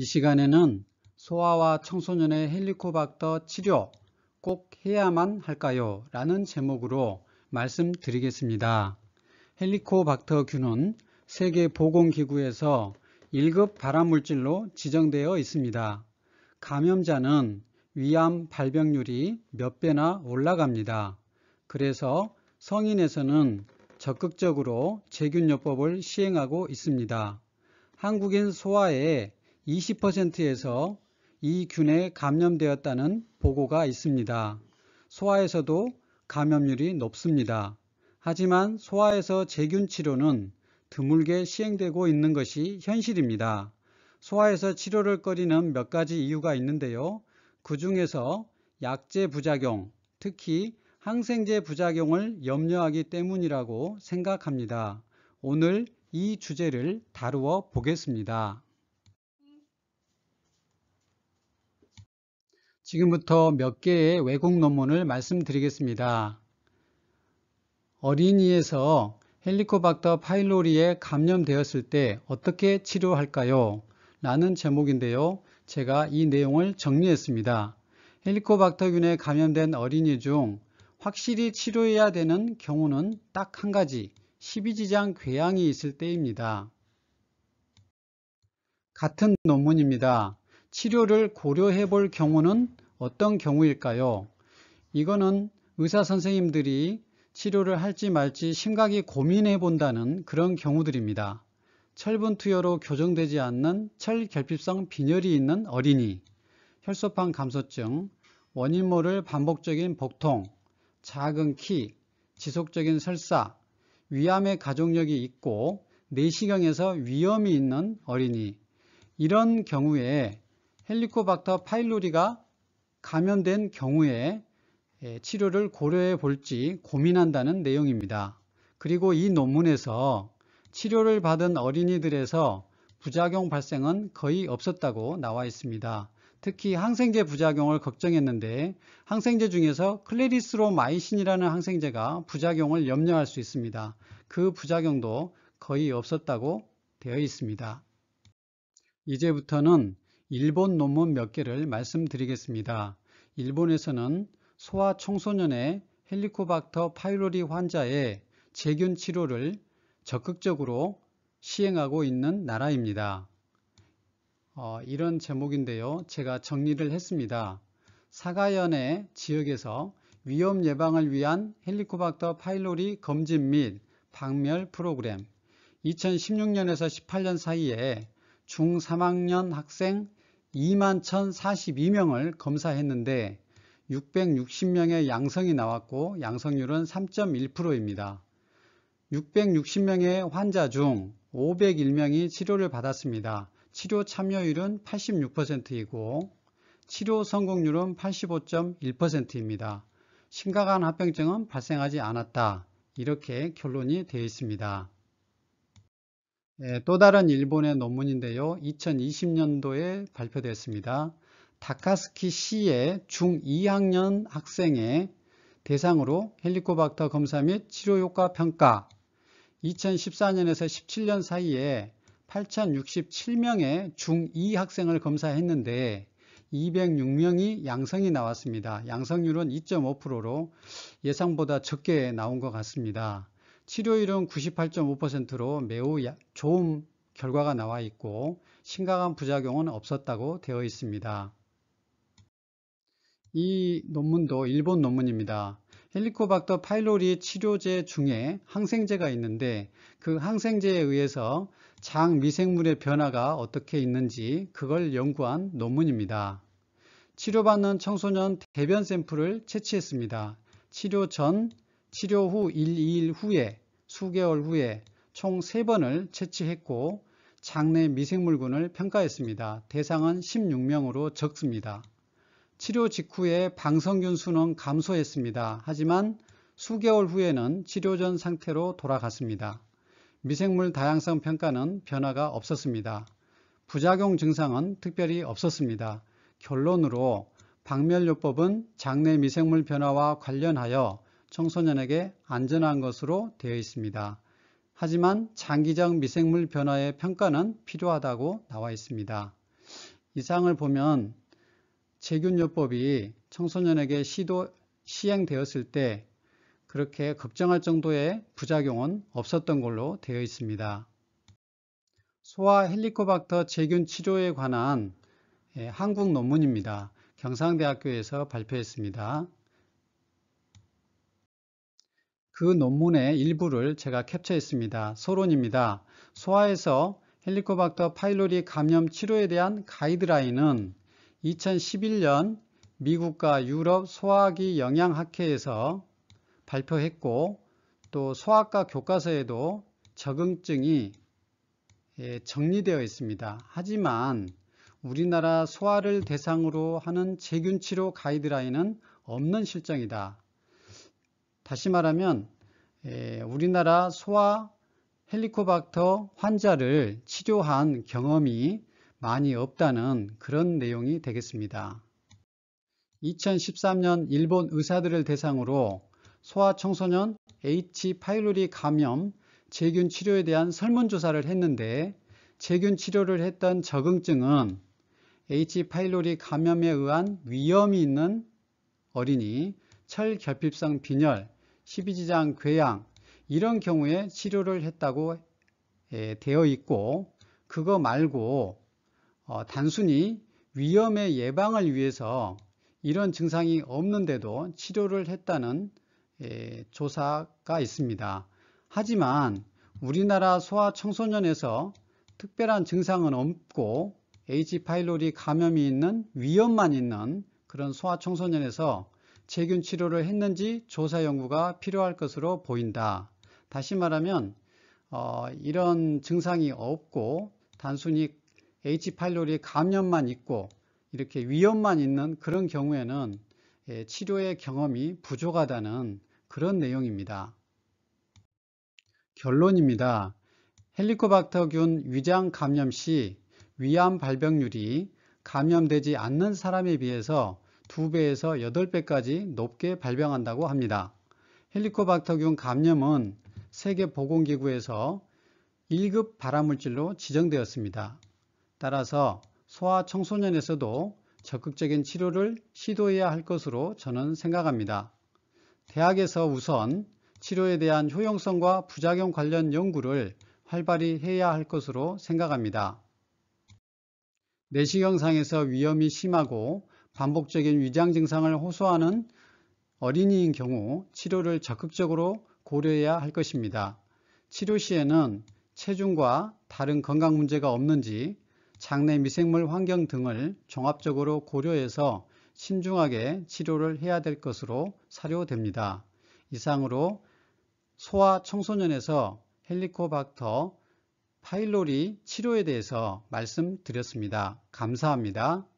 이 시간에는 소아와 청소년의 헬리코박터 치료 꼭 해야만 할까요? 라는 제목으로 말씀드리겠습니다. 헬리코박터균은 세계보건기구에서 1급 발암물질로 지정되어 있습니다. 감염자는 위암 발병률이 몇 배나 올라갑니다. 그래서 성인에서는 적극적으로 제균요법을 시행하고 있습니다. 한국인 소아의 20%에서 이 균에 감염되었다는 보고가 있습니다. 소아에서도 감염률이 높습니다. 하지만 소아에서 제균 치료는 드물게 시행되고 있는 것이 현실입니다. 소아에서 치료를 꺼리는 몇 가지 이유가 있는데요. 그 중에서 약제 부작용, 특히 항생제 부작용을 염려하기 때문이라고 생각합니다. 오늘 이 주제를 다루어 보겠습니다. 지금부터 몇 개의 외국 논문을 말씀드리겠습니다. 어린이에서 헬리코박터 파일로리에 감염되었을 때 어떻게 치료할까요? 라는 제목인데요. 제가 이 내용을 정리했습니다. 헬리코박터균에 감염된 어린이 중 확실히 치료해야 되는 경우는 딱 한 가지, 12지장 궤양이 있을 때입니다. 같은 논문입니다. 치료를 고려해 볼 경우는 어떤 경우일까요? 이거는 의사 선생님들이 치료를 할지 말지 심각히 고민해 본다는 그런 경우들입니다. 철분투여로 교정되지 않는 철결핍성 빈혈이 있는 어린이, 혈소판 감소증, 원인 모를 반복적인 복통, 작은 키, 지속적인 설사, 위암의 가족력이 있고 내시경에서 위험이 있는 어린이 이런 경우에 헬리코박터 파일로리가 감염된 경우에 예, 치료를 고려해 볼지 고민한다는 내용입니다. 그리고 이 논문에서 치료를 받은 어린이들에서 부작용 발생은 거의 없었다고 나와 있습니다. 특히 항생제 부작용을 걱정했는데 항생제 중에서 클레리스로마이신이라는 항생제가 부작용을 염려할 수 있습니다. 그 부작용도 거의 없었다고 되어 있습니다. 이제부터는 일본 논문 몇 개를 말씀드리겠습니다. 일본에서는 소아 청소년의 헬리코박터 파이로리 환자의 제균 치료를 적극적으로 시행하고 있는 나라입니다. 어, 이런 제목인데요. 제가 정리를 했습니다. 사가현의 지역에서 위험 예방을 위한 헬리코박터 파일로리 검진 및 박멸 프로그램 2016년에서 18년 사이에 중3학년 학생 21,042명을 검사했는데 660명의 양성이 나왔고 양성률은 3.1%입니다. 660명의 환자 중 501명이 치료를 받았습니다. 치료 참여율은 86%이고 치료 성공률은 85.1%입니다. 심각한 합병증은 발생하지 않았다. 이렇게 결론이 되어 있습니다. 예, 또 다른 일본의 논문인데요. 2020년도에 발표됐습니다. 다카스키 시의 중2학년 학생의 대상으로 헬리코박터 검사 및 치료 효과 평가 2014년에서 17년 사이에 8,067명의 중 2 학생을 검사했는데 206명이 양성이 나왔습니다. 양성률은 2.5%로 예상보다 적게 나온 것 같습니다. 치료율은 98.5%로 매우 좋은 결과가 나와 있고 심각한 부작용은 없었다고 되어 있습니다. 이 논문도 일본 논문입니다. 헬리코박터 파일로리 치료제 중에 항생제가 있는데 그 항생제에 의해서 장 미생물의 변화가 어떻게 있는지 그걸 연구한 논문입니다. 치료받는 청소년 대변 샘플을 채취했습니다. 치료 전, 치료 후 1, 2일 후에 수개월 후에 총 3번을 채취했고 장내 미생물군을 평가했습니다. 대상은 16명으로 적습니다. 치료 직후에 방성균 수는 감소했습니다. 하지만 수개월 후에는 치료 전 상태로 돌아갔습니다. 미생물 다양성 평가는 변화가 없었습니다. 부작용 증상은 특별히 없었습니다. 결론으로 박멸요법은 장내 미생물 변화와 관련하여 청소년에게 안전한 것으로 되어 있습니다. 하지만 장기적 미생물 변화의 평가는 필요하다고 나와 있습니다. 이상을 보면 제균요법이 청소년에게 시도, 시행되었을 때 그렇게 걱정할 정도의 부작용은 없었던 걸로 되어 있습니다. 소아 헬리코박터 제균 치료에 관한 예, 한국 논문입니다. 경상대학교에서 발표했습니다. 그 논문의 일부를 제가 캡처했습니다. 소론입니다. 소아에서 헬리코박터 파일로리 감염 치료에 대한 가이드라인은 2011년 미국과 유럽 소화기 영양학회에서 발표했고 또 소아과 교과서에도 적응증이 예, 정리되어 있습니다. 하지만 우리나라 소아를 대상으로 하는 제균 치료 가이드라인은 없는 실정이다. 다시 말하면 우리나라 소아 헬리코박터 환자를 치료한 경험이 많이 없다는 그런 내용이 되겠습니다. 2013년 일본 의사들을 대상으로 소아 청소년 H. 파일로리 감염 제균 치료에 대한 설문조사를 했는데 제균 치료를 했던 적응증은 H. 파일로리 감염에 의한 위험이 있는 어린이, 철결핍성 빈혈, 십이지장 궤양 이런 경우에 치료를 했다고 예, 되어 있고 그거 말고 어, 단순히 위염의 예방을 위해서 이런 증상이 없는데도 치료를 했다는 예, 조사가 있습니다. 하지만 우리나라 소아 청소년에서 특별한 증상은 없고 H 파일로리 감염이 있는 위험만 있는 그런 소아 청소년에서 세균 치료를 했는지 조사 연구가 필요할 것으로 보인다. 다시 말하면 어, 이런 증상이 없고 단순히 H. 파일로리 감염만 있고 이렇게 위험만 있는 그런 경우에는 예, 치료의 경험이 부족하다는 그런 내용입니다. 결론입니다. 헬리코박터균 위장 감염 시 위암 발병률이 감염되지 않는 사람에 비해서 2배에서 8배까지 높게 발병한다고 합니다. 헬리코박터균 감염은 세계보건기구에서 1급 발암물질로 지정되었습니다. 따라서 소아 청소년에서도 적극적인 치료를 시도해야 할 것으로 저는 생각합니다. 대학에서 우선 치료에 대한 효용성과 부작용 관련 연구를 활발히 해야 할 것으로 생각합니다. 내시경상에서 위험이 심하고 반복적인 위장 증상을 호소하는 어린이인 경우 치료를 적극적으로 고려해야 할 것입니다. 치료 시에는 체중과 다른 건강 문제가 없는지 장내 미생물 환경 등을 종합적으로 고려해서 신중하게 치료를 해야 될 것으로 사료됩니다. 이상으로 소아 청소년에서 헬리코박터 파일로리 치료에 대해서 말씀드렸습니다. 감사합니다.